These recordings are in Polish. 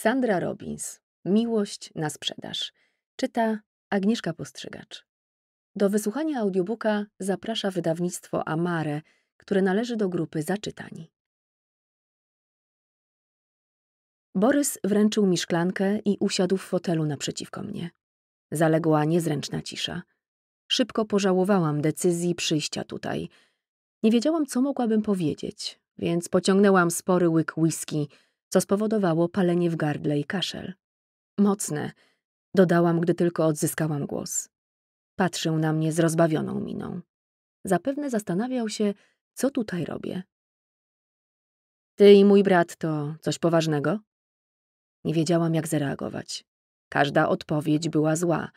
Sandra Robbins. Miłość na sprzedaż. Czyta Agnieszka Postrzygacz. Do wysłuchania audiobooka zaprasza wydawnictwo Amare, które należy do grupy Zaczytani. Borys wręczył mi szklankę i usiadł w fotelu naprzeciwko mnie. Zaległa niezręczna cisza. Szybko pożałowałam decyzji przyjścia tutaj. Nie wiedziałam, co mogłabym powiedzieć, więc pociągnęłam spory łyk whisky – co spowodowało palenie w gardle i kaszel. Mocne, dodałam, gdy tylko odzyskałam głos. Patrzył na mnie z rozbawioną miną. Zapewne zastanawiał się, co tutaj robię. Ty i mój brat to coś poważnego? Nie wiedziałam, jak zareagować. Każda odpowiedź była zła.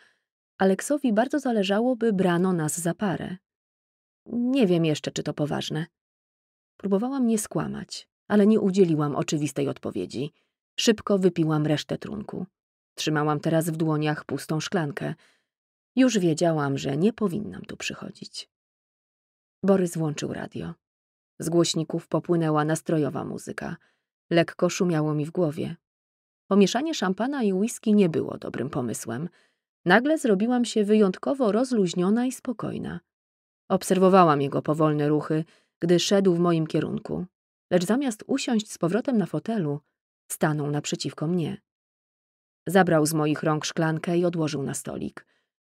Aleksowi bardzo zależało, by brano nas za parę. Nie wiem jeszcze, czy to poważne. Próbowałam nie skłamać ale nie udzieliłam oczywistej odpowiedzi. Szybko wypiłam resztę trunku. Trzymałam teraz w dłoniach pustą szklankę. Już wiedziałam, że nie powinnam tu przychodzić. Borys włączył radio. Z głośników popłynęła nastrojowa muzyka. Lekko szumiało mi w głowie. Pomieszanie szampana i whisky nie było dobrym pomysłem. Nagle zrobiłam się wyjątkowo rozluźniona i spokojna. Obserwowałam jego powolne ruchy, gdy szedł w moim kierunku, lecz zamiast usiąść z powrotem na fotelu, stanął naprzeciwko mnie. Zabrał z moich rąk szklankę i odłożył na stolik.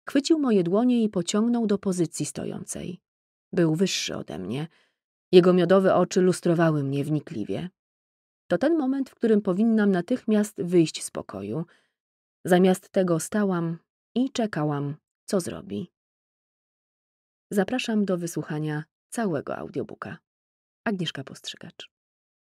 Chwycił moje dłonie i pociągnął do pozycji stojącej. Był wyższy ode mnie. Jego miodowe oczy lustrowały mnie wnikliwie. To ten moment, w którym powinnam natychmiast wyjść z pokoju. Zamiast tego stałam i czekałam, co zrobi. Zapraszam do wysłuchania całego audiobooka. Agnieszka Postrzegacz.